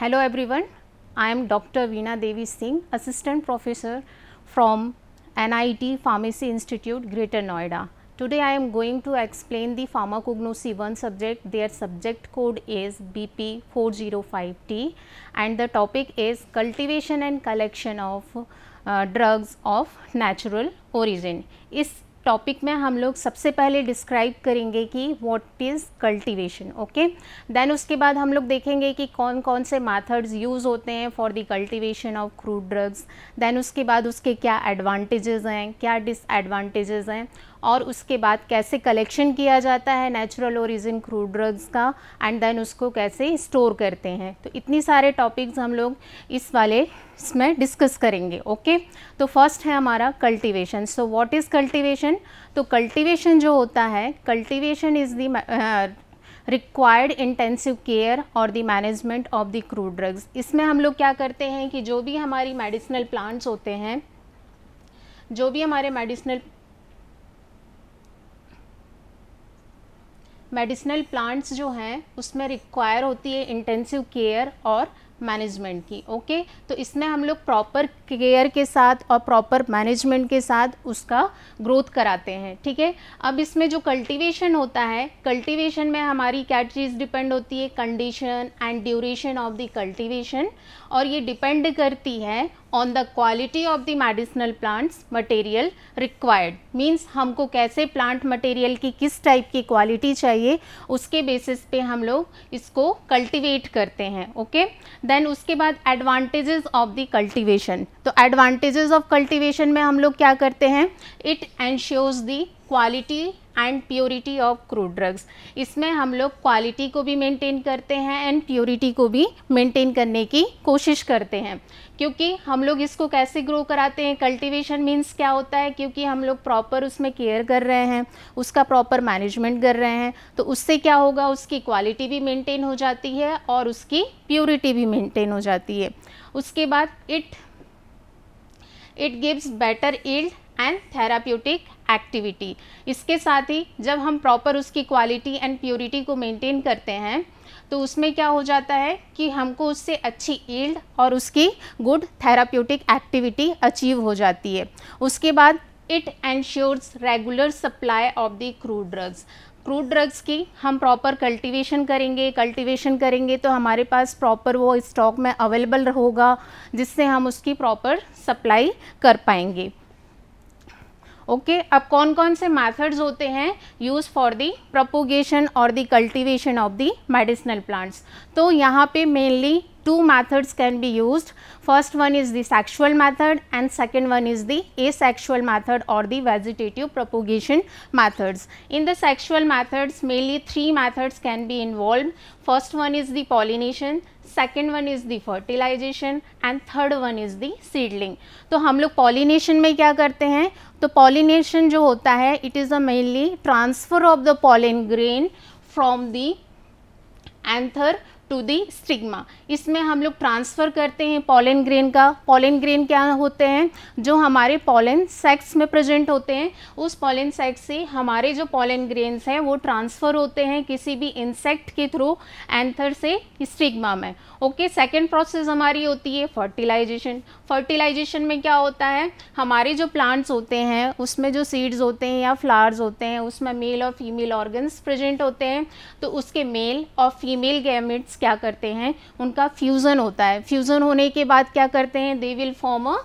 Hello everyone, I am Dr. Veena Devi Singh, Assistant Professor from NIT Pharmacy Institute, Greater Noida. Today I am going to explain the pharmacognosy 1 subject. Their subject code is BP405T and the topic is cultivation and collection of uh, drugs of natural origin. Is topic में हम लोग सबसे पहले describe करेंगे कि what is cultivation okay then उसके बाद हम लोग देखेंगे कि कौन कौन से मैथड्स यूज़ होते हैं for the cultivation of crude drugs then उसके बाद उसके क्या एडवांटेजेस हैं क्या डिसएडवांटेजेस हैं और उसके बाद कैसे कलेक्शन किया जाता है नेचुरल ओरिजिन क्रूड ड्रग्स का एंड देन उसको कैसे स्टोर करते हैं तो इतनी सारे टॉपिक्स हम लोग इस वाले इसमें डिस्कस करेंगे ओके तो फर्स्ट है हमारा cultivation so what is cultivation तो कल्टीवेशन जो होता है cultivation is the required intensive care और the management of the crude drugs इसमें हम लोग क्या करते हैं कि जो भी हमारी मेडिसिनल प्लांट्स होते हैं जो भी हमारे मेडिसिनल मेडिसिनल प्लांट्स जो हैं उसमें रिक्वायर होती है इंटेंसिव केयर और मैनेजमेंट की ओके तो इसमें हम लोग प्रॉपर केयर के साथ और प्रॉपर मैनेजमेंट के साथ उसका ग्रोथ कराते हैं ठीक है अब इसमें जो कल्टीवेशन होता है कल्टीवेशन में हमारी क्या चीज़ डिपेंड होती है condition and duration of the cultivation और ये डिपेंड करती है on the quality of the medicinal plants material required means हमको कैसे प्लांट मटेरियल की किस टाइप की क्वालिटी चाहिए उसके बेसिस पे हम लोग इसको कल्टिवेट करते हैं ओके okay? देन उसके बाद एडवांटेजेस ऑफ द कल्टिवेशन तो एडवांटेजेस ऑफ कल्टिवेशन में हम लोग क्या करते हैं it ensures the quality and purity of crude drugs इसमें हम लोग क्वालिटी को भी मेंटेन करते हैं एंड प्योरिटी को भी मेंटेन करने की कोशिश करते हैं क्योंकि हम लोग इसको कैसे ग्रो कराते हैं कल्टीवेशन मीन्स क्या होता है क्योंकि हम लोग प्रॉपर उसमें केयर कर रहे हैं उसका प्रॉपर मैनेजमेंट कर रहे हैं तो उससे क्या होगा उसकी क्वालिटी भी मेंटेन हो जाती है और उसकी प्योरिटी भी मेंटेन हो जाती है उसके बाद it it gives better yield and therapeutic activity इसके साथ ही जब हम प्रॉपर उसकी क्वालिटी एंड प्योरिटी को मेंटेन करते हैं तो उसमें क्या हो जाता है कि हमको उससे अच्छी ईल्ड और उसकी गुड थेराप्यूटिक एक्टिविटी अचीव हो जाती है उसके बाद it ensures regular supply of the crude drugs crude drugs की हम प्रॉपर कल्टीवेशन करेंगे कल्टीवेशन करेंगे तो हमारे पास प्रॉपर वो स्टॉक में अवेलेबल होगा जिससे हम उसकी प्रॉपर सप्लाई कर पाएंगे ओके okay? अब कौन कौन से मैथड्स होते हैं यूज़ फॉर दी प्रपोगेशन और the cultivation of the medicinal plants तो यहाँ पे mainly two methods can be used. First one is the sexual method and second one is the asexual method or the vegetative propagation methods. In the sexual methods mainly three methods can be involved. First one is the pollination, second one is the fertilization and third one is the seedling तो हम लोग pollination में क्या करते हैं तो pollination जो होता है it is a mainly transfer of the pollen grain from the anther to the stigma इसमें हम लोग ट्रांसफ़र करते हैं पॉलन ग्रेन का पॉलन ग्रेन क्या होते हैं जो हमारे पॉलन सेक्स में प्रेजेंट होते हैं उस पॉलन सेक्स से हमारे जो पॉलन ग्रेन्स हैं वो ट्रांसफ़र होते हैं किसी भी इंसेक्ट के थ्रू एंथर से स्टिग्मा में ओके सेकेंड प्रोसेस हमारी होती है फर्टिलाइजेशन फर्टिलाइजेशन में क्या होता है हमारे जो प्लांट्स होते हैं उसमें जो सीड्स होते हैं या फ्लावर्स होते हैं उसमें मेल और फीमेल ऑर्गन्स प्रेजेंट होते हैं तो उसके मेल और फीमेल गैमिट्स क्या करते हैं उनका फ्यूज़न होता है फ्यूज़न होने के बाद क्या करते हैं they will form a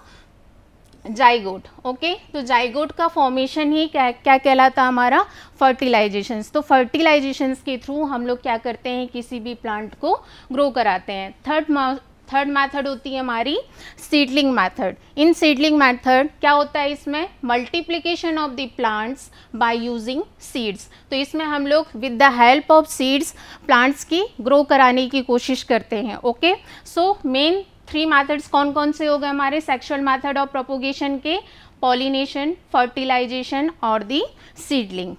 zygote okay तो जाइगोट का फॉर्मेशन ही क्या क्या कहलाता हमारा फर्टिलाइजेशंस तो फर्टिलाइजेशंस के थ्रू हम लोग क्या करते हैं किसी भी प्लांट को ग्रो कराते हैं थर्ड थर्ड मैथड होती है हमारी seedling method in seedling method क्या होता है इसमें multiplication of the plants by using seeds तो इसमें हम लोग with the help of seeds plants की ग्रो कराने की कोशिश करते हैं okay so main three methods कौन कौन से हो गए हमारे सेक्शुअल मैथड ऑफ प्रोपोगेशन के पॉलिनेशन फर्टिलाइजेशन और दी सीडलिंग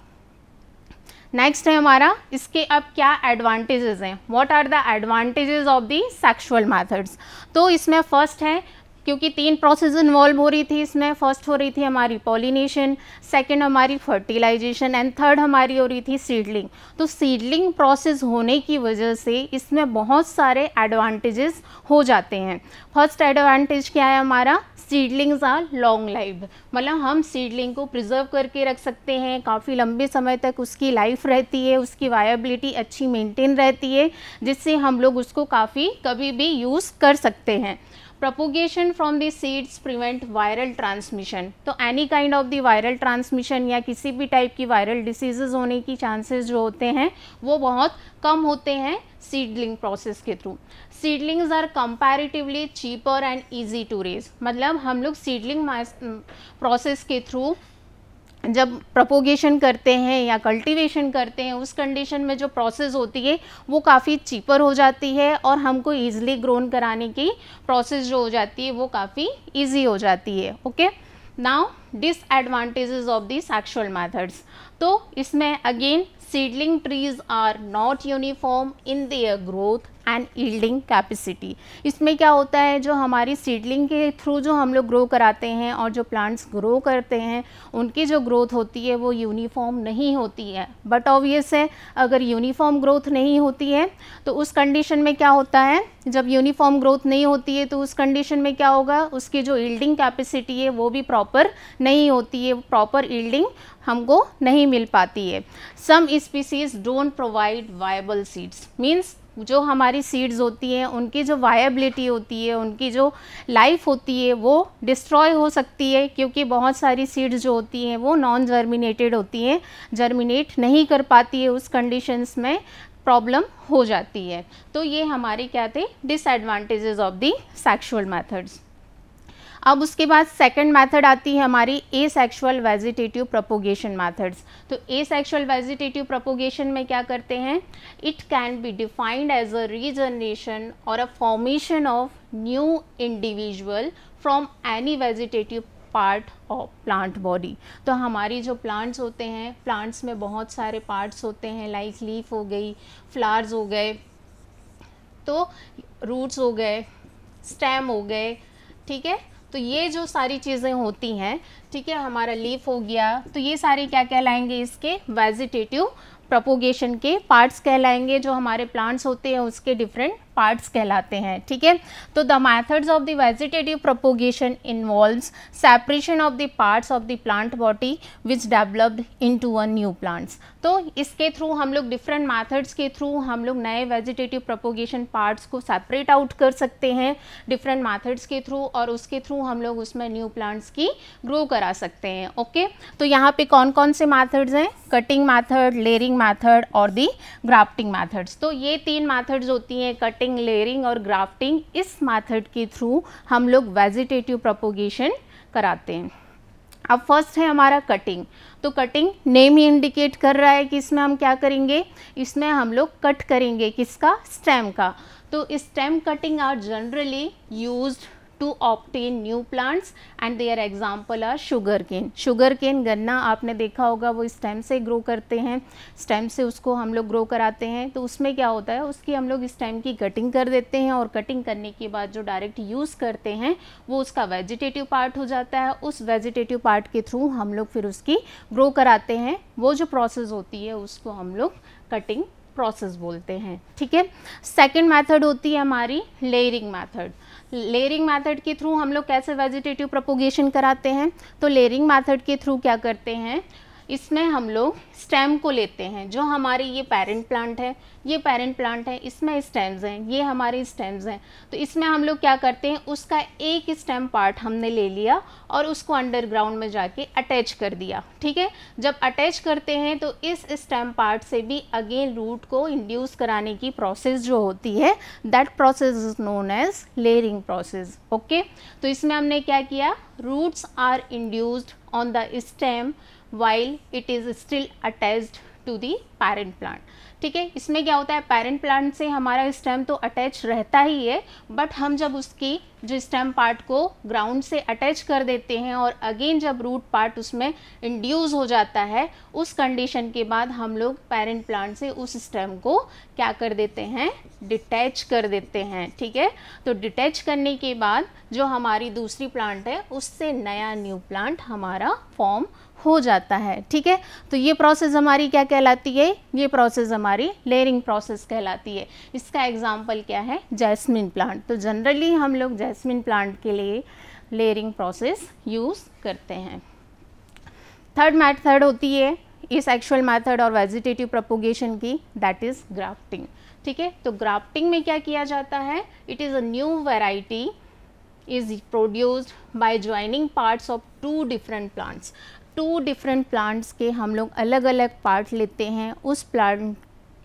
नेक्स्ट है हमारा इसके अब क्या एडवांटेजेस हैं what are the advantages of the sexual methods तो इसमें फर्स्ट है क्योंकि तीन प्रोसेस इन्वॉल्व हो रही थी इसमें फर्स्ट हो रही थी हमारी पॉलिनेशन सेकंड हमारी फर्टिलाइजेशन एंड थर्ड हमारी हो रही थी सीडलिंग तो सीडलिंग प्रोसेस होने की वजह से इसमें बहुत सारे एडवांटेजेस हो जाते हैं फर्स्ट एडवांटेज क्या है हमारा सीडलिंग्स आर लॉन्ग लाइफ मतलब हम सीडलिंग को प्रिजर्व करके रख सकते हैं काफ़ी लंबे समय तक उसकी लाइफ रहती है उसकी वायबिलिटी अच्छी मेंटेन रहती है जिससे हम लोग उसको काफ़ी कभी भी यूज़ कर सकते हैं propagation from the seeds prevent viral transmission तो any kind of the viral transmission या किसी भी टाइप की वायरल डिसीजेज होने की चांसेस जो होते हैं वो बहुत कम होते हैं सीडलिंग प्रोसेस के through seedlings are comparatively cheaper and easy to raise मतलब हम लोग सीडलिंग प्रोसेस के थ्रू जब प्रपोगेशन करते हैं या कल्टीवेशन करते हैं उस कंडीशन में जो प्रोसेस होती है वो काफ़ी चीपर हो जाती है और हमको ईजिली ग्रोन कराने की प्रोसेस जो हो जाती है वो काफ़ी ईजी हो जाती है okay now disadvantages of the actual methods तो इसमें again seedling trees are not uniform in their growth and yielding capacity इसमें क्या होता है जो हमारी सीडलिंग के थ्रू जो हम लोग ग्रो कराते हैं और जो प्लांट्स ग्रो करते हैं उनकी जो ग्रोथ होती है वो यूनिफॉर्म नहीं होती है बट ऑबियस है अगर यूनिफॉर्म ग्रोथ नहीं होती है तो उस कंडीशन में क्या होता है जब यूनिफॉर्म ग्रोथ नहीं होती है तो उस कंडीशन में क्या होगा उसकी जो ईल्डिंग कैपेसिटी है वो भी प्रॉपर नहीं होती है प्रॉपर ईल्डिंग हमको नहीं मिल पाती है some species don't provide viable seeds means जो हमारी सीड्स होती हैं उनकी जो वायबिलिटी होती है उनकी जो लाइफ होती है वो डिस्ट्रॉय हो सकती है क्योंकि बहुत सारी सीड्स जो होती हैं वो नॉन जर्मिनेटेड होती हैं जर्मिनेट नहीं कर पाती है उस कंडीशंस में प्रॉब्लम हो जाती है तो ये हमारे क्या थे disadvantages of the sexual methods अब उसके बाद सेकंड मेथड आती है हमारी asexual vegetative propagation methods तो ए सेक्शुअल वेजिटेटिव प्रोपोगेशन में क्या करते हैं it can be defined as a regeneration और a formation of new individual from any vegetative part of plant body तो हमारी जो प्लांट्स होते हैं प्लांट्स में बहुत सारे पार्ट्स होते हैं लाइक लीफ हो गई फ्लावर्स हो गए तो रूट्स हो गए स्टेम हो गए ठीक है तो ये जो सारी चीज़ें होती हैं ठीक है हमारा लीफ हो गया तो ये सारे क्या कहलाएंगे इसके वेजिटेटिव प्रपोगेशन के पार्ट्स कहलाएंगे जो हमारे प्लांट्स होते हैं उसके डिफरेंट पार्ट्स कहलाते हैं ठीक है तो the methods of the vegetative propagation involves separation of the parts of the plant body which developed in to an new plants तो इसके थ्रू हम लोग डिफरेंट मैथड्स के थ्रू हम लोग नए वेजिटेटिव प्रोपोगेशन पार्ट्स को सेपरेट आउट कर सकते हैं डिफरेंट मैथड्स के थ्रू और उसके थ्रू हम लोग उसमें न्यू प्लांट्स की ग्रो करा सकते हैं ओके तो यहाँ पे कौन कौन से मैथड्स हैं कटिंग मैथड लेयरिंग मैथड और दी ग्राफ्टिंग मैथड्स तो ये तीन मैथड्स होती हैं कटिंग कटिंग लेयरिंग और ग्राफ्टिंग इस मेथड के थ्रू हम लोग वेजिटेटिव प्रपोगेशन कराते हैं अब फर्स्ट है हमारा कटिंग तो कटिंग नेम ही इंडिकेट कर रहा है कि इसमें हम क्या करेंगे इसमें हम लोग कट करेंगे किसका स्टेम का तो stem cutting are generally used to obtain new plants and their example are sugar cane गन्ना आपने देखा होगा वो स्टेम से ग्रो करते हैं स्टेम से उसको हम लोग ग्रो कराते हैं तो उसमें क्या होता है उसकी हम लोग स्टेम की कटिंग कर देते हैं और कटिंग करने के बाद जो डायरेक्ट यूज़ करते हैं वो उसका वेजिटेटिव पार्ट हो जाता है उस वेजिटेटिव पार्ट के थ्रू हम लोग फिर उसकी ग्रो कराते हैं वो जो प्रोसेस होती है उसको हम लोग कटिंग प्रोसेस बोलते हैं ठीक है सेकेंड मैथड होती है हमारी लेयरिंग मैथड लेयरिंग मैथड के थ्रू हम लोग कैसे वेजिटेटिव प्रपोगेशन कराते हैं तो लेयरिंग मैथड के थ्रू क्या करते हैं इसमें हम लोग स्टेम को लेते हैं जो हमारे ये पेरेंट प्लांट है ये पेरेंट प्लांट है इसमें स्टेम्स हैं ये हमारे स्टेम्स हैं तो इसमें हम लोग क्या करते हैं उसका एक स्टेम पार्ट हमने ले लिया और उसको अंडरग्राउंड में जाके अटैच कर दिया ठीक है जब अटैच करते हैं तो इस स्टेम पार्ट से भी अगेन रूट को इंड्यूस कराने की प्रोसेस जो होती है that process is known as layering process okay तो इसमें हमने क्या किया roots are induced on the stem while it is still attached to the parent plant ठीक है इसमें क्या होता है पैरेंट प्लांट से हमारा स्टेम तो अटैच रहता ही है बट हम जब उसकी जो स्टेम पार्ट को ग्राउंड से अटैच कर देते हैं और अगेन जब रूट पार्ट उसमें इंड्यूस हो जाता है उस कंडीशन के बाद हम लोग पैरेंट प्लांट से उस स्टेम को क्या कर देते हैं डिटैच कर देते हैं ठीक है तो डिटैच करने के बाद जो हमारी दूसरी प्लांट है उससे नया न्यू प्लांट हमारा फॉर्म हो जाता है ठीक है तो ये प्रोसेस हमारी क्या कहलाती है ये प्रोसेस हमारी लेयरिंग प्रोसेस कहलाती है इसका एग्जाम्पल क्या है जैस्मिन प्लांट तो जनरली हम लोग जैस्मिन प्लांट के लिए लेयरिंग प्रोसेस यूज़ करते हैं थर्ड मैथड होती है इस एक्चुअल मैथड और वेजिटेटिव प्रपोगेशन की दैट इज़ ग्राफ्टिंग ठीक है तो ग्राफ्टिंग में क्या किया जाता है it is a new variety is produced by joining parts of two different plants two different plants के हम लोग अलग अलग पार्ट लेते हैं उस प्लांट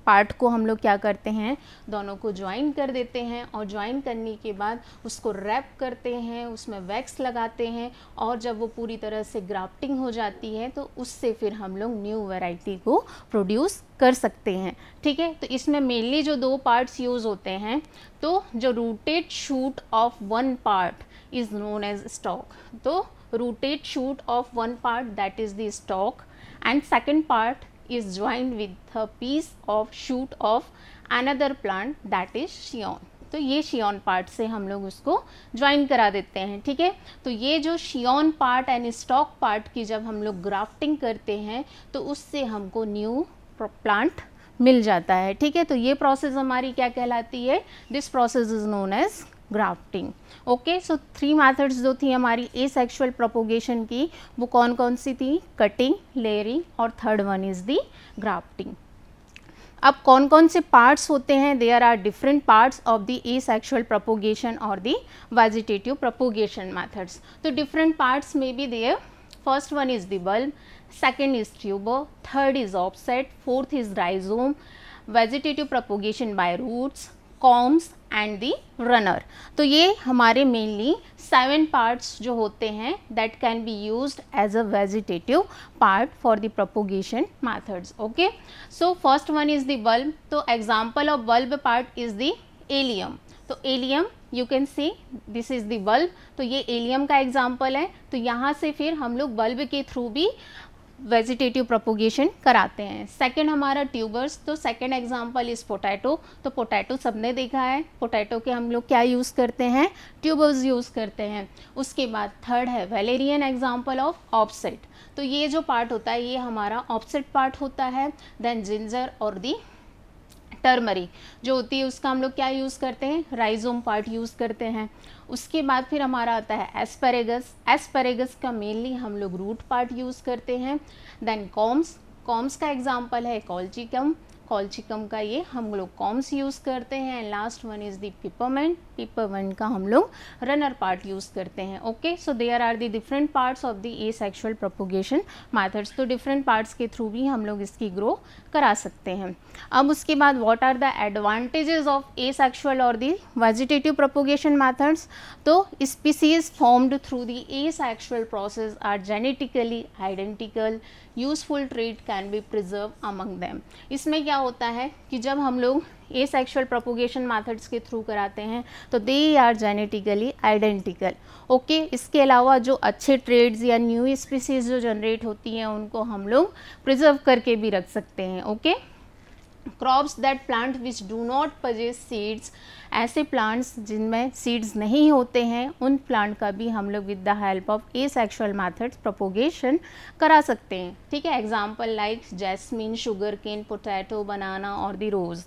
पार्ट को हम लोग क्या करते हैं दोनों को ज्वाइन कर देते हैं और ज्वाइन करने के बाद उसको रैप करते हैं उसमें वैक्स लगाते हैं और जब वो पूरी तरह से ग्राफ्टिंग हो जाती है तो उससे फिर हम लोग न्यू वैरायटी को प्रोड्यूस कर सकते हैं ठीक है तो इसमें मेनली जो दो पार्ट्स यूज़ होते हैं तो जो rooted shoot of one part is known as stock तो rooted shoot of one part that is the stalk and second part is joined with a piece of shoot of another plant that is shion. तो ये शियोन part से हम लोग उसको join करा देते हैं ठीक है तो ये जो scion part and stock part की जब हम लोग ग्राफ्टिंग करते हैं तो उससे हमको न्यू प्लांट मिल जाता है ठीक है तो ये प्रोसेस हमारी क्या कहलाती है this process is known as grafting okay so three methods जो थी हमारी ए सेक्शुअल प्रोपोगेशन की वो कौन कौन सी थी कटिंग लेयरिंग और third one is the grafting अब कौन कौन से पार्ट्स होते हैं there are different parts of the asexual propagation और दी वेजिटेटिव प्रपोगेशन मैथड्स तो डिफरेंट पार्ट्स में भी there first one is the bulb second is tube third is offset fourth is rhizome vegetative propagation by roots corms and the runner तो ये हमारे mainly seven parts जो होते हैं that can be use as a vegetative part for the propagation methods okay so first one is the bulb तो example of bulb part is the allium तो allium you can see this is the bulb तो ये allium का example है तो यहाँ से फिर हम लोग बल्ब के थ्रू भी वेजिटेटिव प्रोपोगेशन कराते हैं सेकंड हमारा ट्यूबर्स तो सेकंड एग्जांपल इज़ पोटैटो तो पोटैटो सबने देखा है पोटैटो के हम लोग क्या यूज़ करते हैं ट्यूबर्स यूज़ करते हैं उसके बाद थर्ड है वेलेरियन एग्जांपल ऑफ ऑप्सेट तो ये जो पार्ट होता है ये हमारा ऑप्सेट पार्ट होता है देन जिंजर और दी टर्मरी जो होती है उसका हम लोग क्या यूज़ करते हैं राइजोम पार्ट यूज़ करते हैं उसके बाद फिर हमारा आता है एस्परेगस एस्परेगस का मेनली हम लोग रूट पार्ट यूज़ करते हैं देन कॉम्स कॉम्स का एग्जाम्पल है कॉलजिकम कॉल्चिकम का ये हम लोग कॉम्स यूज़ करते हैं and last one is the peppermint peppermint का हम लोग रनर पार्ट यूज़ करते हैं okay so there are the different parts of the asexual propagation methods तो डिफरेंट पार्ट्स के थ्रू भी हम लोग इसकी ग्रो करा सकते हैं अब उसके बाद what are the advantages of asexual और दी वेजिटेटिव प्रोपोगेशन मैथड्स तो species formed through the asexual process are genetically identical useful treat can be preserve among them इसमें क्या होता है कि जब हम लोग ए सेक्शुअल प्रोपोगेशन मैथड्स के थ्रू कराते हैं तो they are genetically identical okay इसके अलावा जो अच्छे ट्रेड्स या न्यू स्पीसीज जो जनरेट होती हैं उनको हम लोग प्रिजर्व करके भी रख सकते हैं okay okay? Crops that plant which do not possess seeds ऐसे प्लांट्स जिनमें सीड्स नहीं होते हैं उन प्लांट का भी हम लोग with the help of asexual methods propagation करा सकते हैं ठीक है example like jasmine sugar cane potato banana और the rose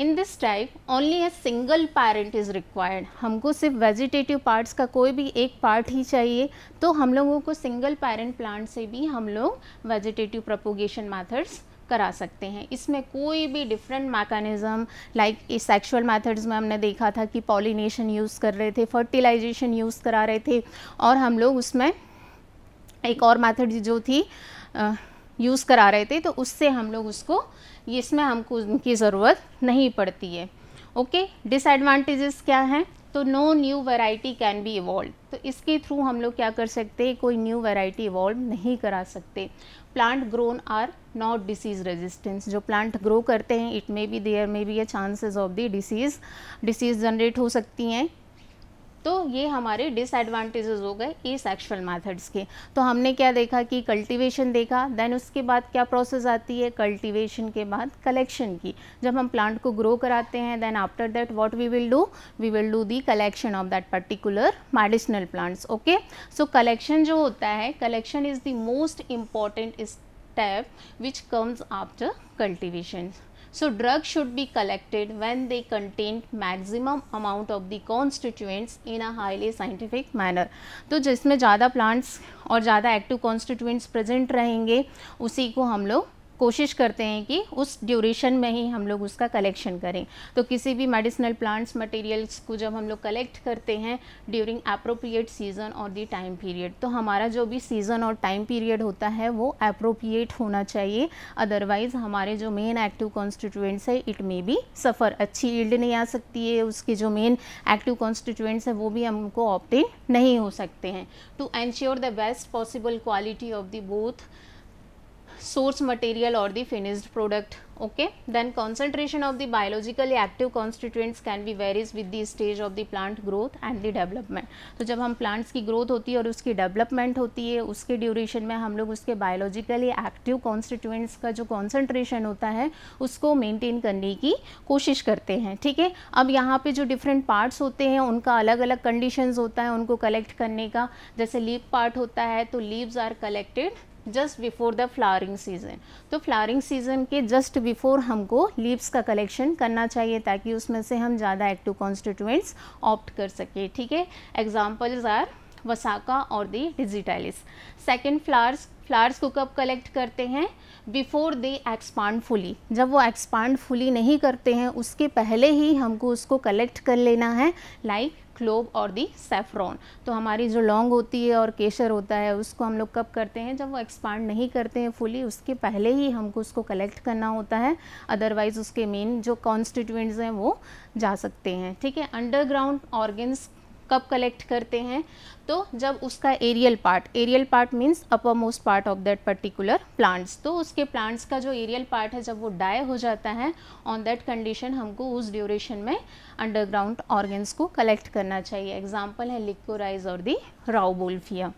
in this type only a single parent is required हमको सिर्फ वेजिटेटिव पार्ट्स का कोई भी एक पार्ट ही चाहिए तो हम लोगों को सिंगल पेरेंट प्लांट से भी हम लोग वेजिटेटिव प्रपोगेशन मैथड्स करा सकते हैं इसमें कोई भी different mechanism like sexual methods में हमने देखा था कि पॉलिनेशन यूज़ कर रहे थे फर्टिलाइजेशन यूज़ करा रहे थे और हम लोग उसमें एक और मेथड जो थी यूज़ करा रहे थे तो उससे हम लोग उसको इसमें हमको उनकी ज़रूरत नहीं पड़ती है ओके डिसएडवांटेजेस क्या हैं तो no new variety can be evolve तो इसके थ्रू हम लोग क्या कर सकते हैं कोई न्यू वैरायटी इवॉल्व नहीं करा सकते plant grown are not disease resistance जो प्लांट ग्रो करते हैं it may be there may be a chances of the disease disease generate हो सकती हैं तो ये हमारे डिसएडवांटेजेस हो गए ई सेक्शुअल मैथड्स के तो हमने क्या देखा कि कल्टीवेशन देखा देन उसके बाद क्या प्रोसेस आती है कल्टीवेशन के बाद कलेक्शन की जब हम प्लांट को ग्रो कराते हैं then after that what we will do we will do the collection of that particular medicinal plants okay so collection जो होता है collection is the most important step which comes after cultivation So drugs should be collected when they contain maximum amount of the constituents in a highly scientific manner. तो जिसमें ज़्यादा plants और ज़्यादा active constituents present रहेंगे उसी को हम लोग कोशिश करते हैं कि उस ड्यूरेशन में ही हम लोग उसका कलेक्शन करें तो किसी भी मेडिसिनल प्लांट्स मटेरियल्स को जब हम लोग कलेक्ट करते हैं ड्यूरिंग अप्रोप्रिएट सीज़न और दी टाइम पीरियड तो हमारा जो भी सीज़न और टाइम पीरियड होता है वो अप्रोप्रिएट होना चाहिए अदरवाइज़ हमारे जो मेन एक्टिव कॉन्स्टिट्यूएंट्स है इट मे बी सफ़र अच्छी ईल्ड नहीं आ सकती है उसके जो मेन एक्टिव कॉन्स्टिट्यूएंट्स है वो भी हमको ऑप्टेन नहीं हो सकते हैं to ensure the best possible quality of the both source material or the finished product okay then concentration of the biologically active constituents can be varies with the stage of the plant growth and the development तो jab hum plants ki growth hoti hai aur uski development hoti hai uske duration mein hum log uske biologically active constituents ka jo concentration hota hai usko maintain karne ki koshish karte hain theek hai ab yahan pe jo different parts hote hain unka alag alag conditions hota hai unko collect karne ka jaise leaf part hota hai to leaves are collected just before the flowering season तो flowering season के just before हमको leaves का collection करना चाहिए ताकि उसमें से हम ज़्यादा एक्टिव कॉन्स्टिट्यूएंट्स ऑप्ट कर सकें ठीक है एग्जाम्पल्स आर वसाका और the digitalis second flowers flowers को कब कलेक्ट करते हैं बिफोर दे एक्सपांड फुली जब वो एक्सपांड फुली नहीं करते हैं उसके पहले ही हमको उसको कलेक्ट कर लेना है लाइक like क्लोव और दी सेफ्रॉन तो हमारी जो लौंग होती है और केशर होता है उसको हम लोग कब करते हैं जब वो एक्सपांड नहीं करते हैं फुली उसके पहले ही हमको उसको कलेक्ट करना होता है अदरवाइज़ उसके मेन जो कॉन्स्टिट्यूंट्स हैं वो जा सकते हैं ठीक है अंडरग्राउंड ऑर्गन्स कब कलेक्ट करते हैं तो जब उसका aerial part aerial part means upper most part of that particular plants तो उसके प्लांट्स का जो एरियल पार्ट है जब वो डाई हो जाता है ऑन दैट कंडीशन हमको उस ड्यूरेशन में अंडरग्राउंड ऑर्गेन्स को कलेक्ट करना चाहिए एग्जाम्पल है लिक्वराइज और the rauwolfia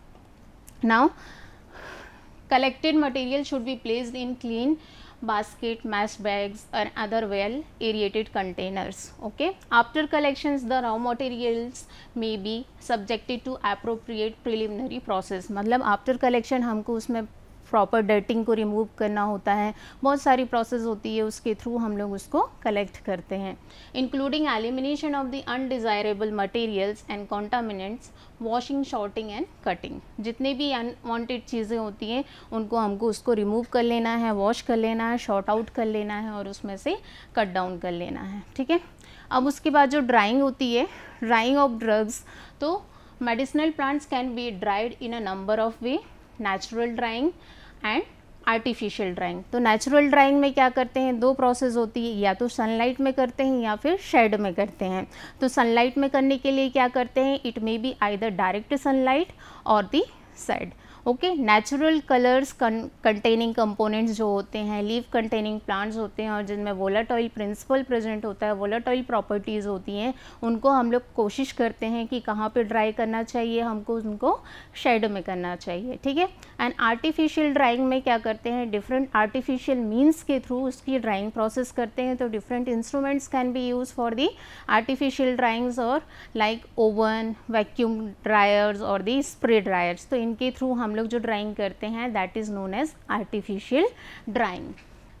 now collected material should be placed in clean basket, mesh bags or other well aerated containers. Okay. After collections the raw materials may be subjected to appropriate preliminary process matlab after collection humko usme proper डर्टिंग को remove करना होता है बहुत सारी process होती है उसके थ्रू हम लोग उसको कलेक्ट करते हैं including elimination of the undesirable materials and contaminants washing sorting and cutting जितने भी अनवांटेड चीज़ें होती हैं उनको हमको उसको रिमूव कर लेना है वॉश कर लेना है शॉर्ट आउट कर लेना है और उसमें से कट डाउन कर लेना है ठीक है अब उसके बाद जो ड्राइंग होती है ड्राइंग ऑफ ड्रग्स तो medicinal plants can be dried in a number of way natural drying and artificial drying तो नेचुरल ड्राइंग में क्या करते हैं दो प्रोसेस होती है या तो सनलाइट में करते हैं या फिर शेड में करते हैं तो सनलाइट में करने के लिए क्या करते हैं it may be I direct sunlight और the shade okay natural colours containing components जो होते हैं लीव कंटेनिंग प्लांट्स होते हैं और जिनमें वोलाटॉइल प्रिंसिपल प्रेजेंट होता है वोलाटॉइल प्रॉपर्टीज़ होती हैं उनको हम लोग कोशिश करते हैं कि कहाँ पे ड्राई करना चाहिए हमको उनको शेड में करना चाहिए ठीक है एंड आर्टिफिशियल ड्राइंग में क्या करते हैं डिफरेंट आर्टिफिशियल मीन्स के थ्रू उसकी ड्राइंग प्रोसेस करते हैं तो different instruments can be use for the artificial dryings और लाइक ओवन वैक्यूम ड्रायर्स और दी स्प्रे ड्रायर्स तो इनके थ्रू हम हम लोग जो ड्राइंग करते हैं that is known as artificial drying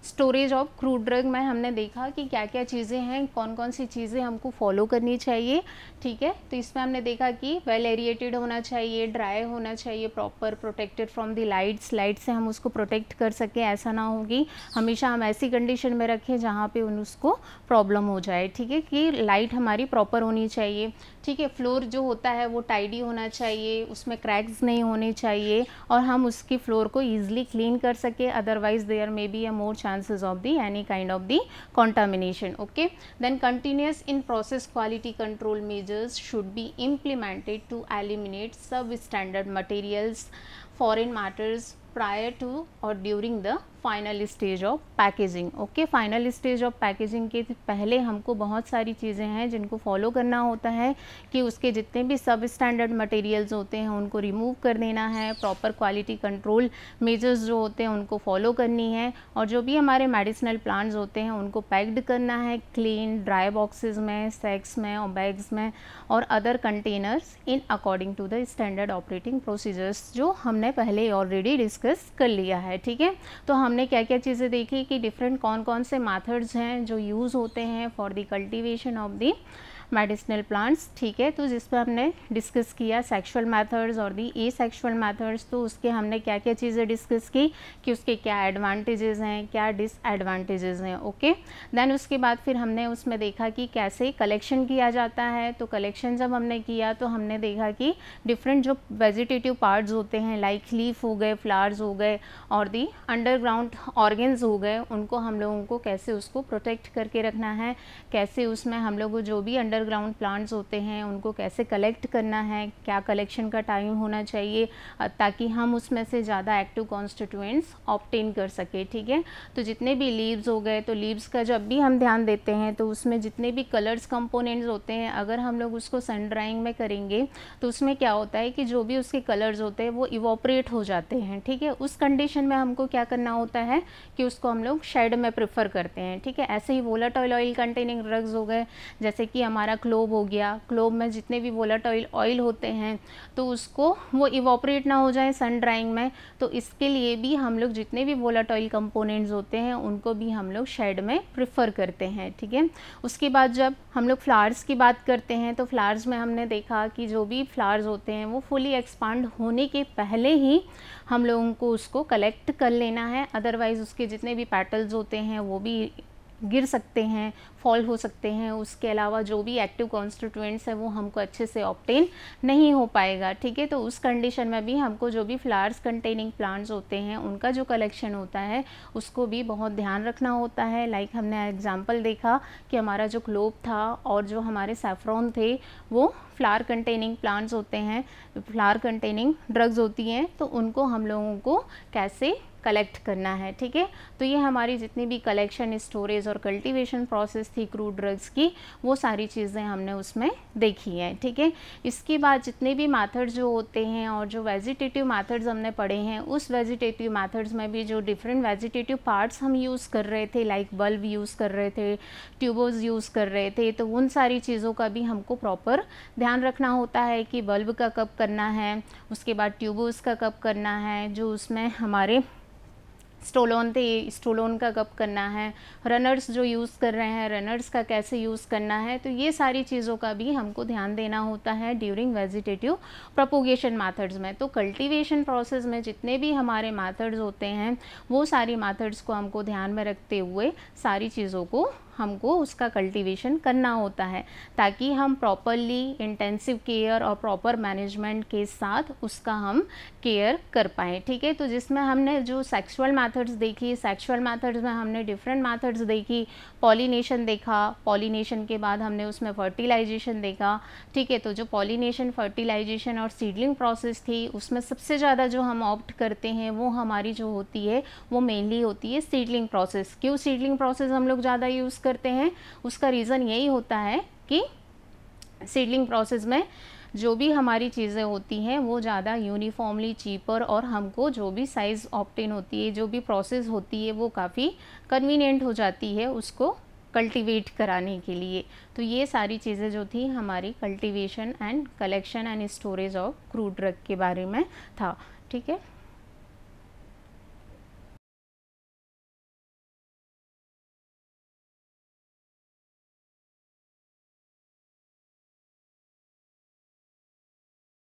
storage of crude drug में हमने देखा कि क्या क्या चीज़ें हैं कौन कौन सी चीज़ें हमको फॉलो करनी चाहिए ठीक है तो इसमें हमने देखा कि वेल एरिएटेड होना चाहिए ड्राई होना चाहिए proper protected from the lights light से हम उसको प्रोटेक्ट कर सकें ऐसा ना होगी हमेशा हम ऐसी कंडीशन में रखें जहाँ पे उन उसको प्रॉब्लम हो जाए ठीक है कि लाइट हमारी प्रॉपर होनी चाहिए ठीक है फ्लोर जो होता है वो टाइडी होना चाहिए उसमें क्रैक्स नहीं होने चाहिए और हम उसकी फ्लोर को ईजिली क्लीन कर सकें otherwise there may be a more chances of the any kind of the contamination okay then continuous in process quality control measures should be implemented to eliminate substandard materials foreign matters prior to or during the final stage of packaging. Okay, final stage of packaging के पहले हमको बहुत सारी चीज़ें हैं जिनको follow करना होता है कि उसके जितने भी सब स्टैंडर्ड मटेरियल्स होते हैं उनको रिमूव कर देना है प्रॉपर क्वालिटी कंट्रोल मेजर्स जो होते हैं उनको फॉलो करनी है और जो भी हमारे मेडिसिनल प्लांट्स होते हैं उनको पैक्ड करना है क्लीन ड्राई बॉक्सेज में सेक्स में और बैग्स में और other containers in according to the standard operating procedures जो हमने हमने पहले ऑलरेडी डिस्कस कर लिया है ठीक है तो हमने क्या क्या चीज़ें देखी कि डिफरेंट कौन कौन से मैथड्स हैं जो यूज़ होते हैं for the cultivation of the medicinal plants ठीक है तो जिस पर हमने डिस्कस किया सेक्सुअल मेथड्स और दी ए सेक्शुअल मैथड्स तो उसके हमने क्या क्या चीज़ें डिस्कस की कि उसके क्या एडवांटेजेस हैं क्या डिसएडवांटेजेस हैं ओके देन उसके बाद फिर हमने उसमें देखा कि कैसे कलेक्शन किया जाता है तो कलेक्शन जब हमने किया तो हमने देखा कि डिफरेंट जो वेजिटेटिव पार्ट्स होते हैं लाइक लीफ हो गए फ्लावर्स हो गए और दी अंडरग्राउंड ऑर्गेन्स हो गए उनको हम लोगों को कैसे उसको प्रोटेक्ट करके रखना है कैसे उसमें हम लोग जो भी अंडर अंडरग्राउंड प्लांट्स होते हैं उनको कैसे कलेक्ट करना है क्या कलेक्शन का टाइम होना चाहिए ताकि हम उसमें से ज़्यादा एक्टिव कॉन्स्टिट्यूएंट्स ऑप्टेन कर सकें ठीक है तो जितने भी लीव्स हो गए तो लीव्स का जब भी हम ध्यान देते हैं तो उसमें जितने भी कलर्स कंपोनेंट्स होते हैं अगर हम लोग उसको सन ड्राइंग में करेंगे तो उसमें क्या होता है कि जो भी उसके कलर्स होते हैं वो इवोपरेट हो जाते हैं ठीक है उस कंडीशन में हमको क्या करना होता है कि उसको हम लोग शेड में प्रेफर करते हैं ठीक है ऐसे ही वोलाटॉयल ऑयल कंटेनिंग ड्रग्स हो गए जैसे कि हमारा हमारा क्लोब हो गया क्लोब में जितने भी वोलाटाइल ऑयल होते हैं तो उसको वो इवोपरेट ना हो जाए सन ड्राइंग में तो इसके लिए भी हम लोग जितने भी वोलाटाइल कंपोनेंट्स होते हैं उनको भी हम लोग शेड में प्रिफर करते हैं ठीक है उसके बाद जब हम लोग फ्लावर्स की बात करते हैं तो फ्लावर्स में हमने देखा कि जो भी फ्लावर्स होते हैं वो फुली एक्सपांड होने के पहले ही हम लोगों को उसको कलेक्ट कर लेना है अदरवाइज़ उसके जितने भी पैटल्स होते हैं वो भी गिर सकते हैं फॉल हो सकते हैं उसके अलावा जो भी एक्टिव कॉन्स्टिट्यूएंट्स हैं वो हमको अच्छे से ऑप्टेन नहीं हो पाएगा ठीक है तो उस कंडीशन में भी हमको जो भी फ्लावर्स कंटेनिंग प्लांट्स होते हैं उनका जो कलेक्शन होता है उसको भी बहुत ध्यान रखना होता है लाइक हमने एग्ज़ाम्पल देखा कि हमारा जो क्लोब था और जो हमारे सेफ्रॉन थे वो फ्लावर कंटेनिंग प्लांट्स होते हैं फ्लावर कंटेनिंग ड्रग्स होती हैं तो उनको हम लोगों को कैसे कलेक्ट करना है ठीक है तो ये हमारी जितनी भी कलेक्शन स्टोरेज और कल्टीवेशन प्रोसेस थी क्रूड ड्रग्स की वो सारी चीज़ें हमने उसमें देखी हैं ठीक है इसके बाद जितने भी माथड जो होते हैं और जो वेजिटेटिव माथड्स हमने पढ़े हैं उस वेजिटेटिव माथड्स में भी जो डिफरेंट वेजिटेटिव पार्ट्स हम यूज़ कर रहे थे लाइक बल्ब यूज़ कर रहे थे ट्यूबोज यूज़ कर रहे थे तो उन सारी चीज़ों का भी हमको प्रॉपर ध्यान रखना होता है कि बल्ब का कब करना है उसके बाद ट्यूबोज का कब करना है जो उसमें हमारे स्टोलोन थे स्टोलोन का कब करना है रनर्स जो यूज़ कर रहे हैं रनर्स का कैसे यूज़ करना है तो ये सारी चीज़ों का भी हमको ध्यान देना होता है ड्यूरिंग वेजिटेटिव प्रपोगेशन मैथड्स में तो कल्टीवेशन प्रोसेस में जितने भी हमारे मैथड्स होते हैं वो सारी मैथड्स को हमको ध्यान में रखते हुए सारी चीज़ों को हमको उसका कल्टीवेशन करना होता है ताकि हम प्रॉपरली इंटेंसिव केयर और प्रॉपर मैनेजमेंट के साथ उसका हम केयर कर पाए ठीक है तो जिसमें हमने जो सेक्सुअल मैथड्स देखी सेक्सुअल मैथड्स में हमने डिफरेंट मैथड्स देखी पॉलीनेशन देखा पॉलीनेशन के बाद हमने उसमें फर्टिलाइजेशन देखा ठीक है तो जो पॉलीनेशन फर्टिलाइजेशन और सीडलिंग प्रोसेस थी उसमें सबसे ज़्यादा जो हम ऑप्ट करते हैं वो हमारी जो होती है वो मेनली होती है सीडलिंग प्रोसेस क्यों सीडलिंग प्रोसेस हम लोग ज़्यादा यूज़ करते हैं उसका रीज़न यही होता है कि सीडलिंग प्रोसेस में जो भी हमारी चीज़ें होती हैं वो ज़्यादा यूनिफॉर्मली चीपर और हमको जो भी साइज़ ऑप्टेन होती है जो भी प्रोसेस होती है वो काफ़ी कन्वीनियंट हो जाती है उसको कल्टीवेट कराने के लिए तो ये सारी चीज़ें जो थी हमारी cultivation and collection and storage of crude drug के बारे में था ठीक है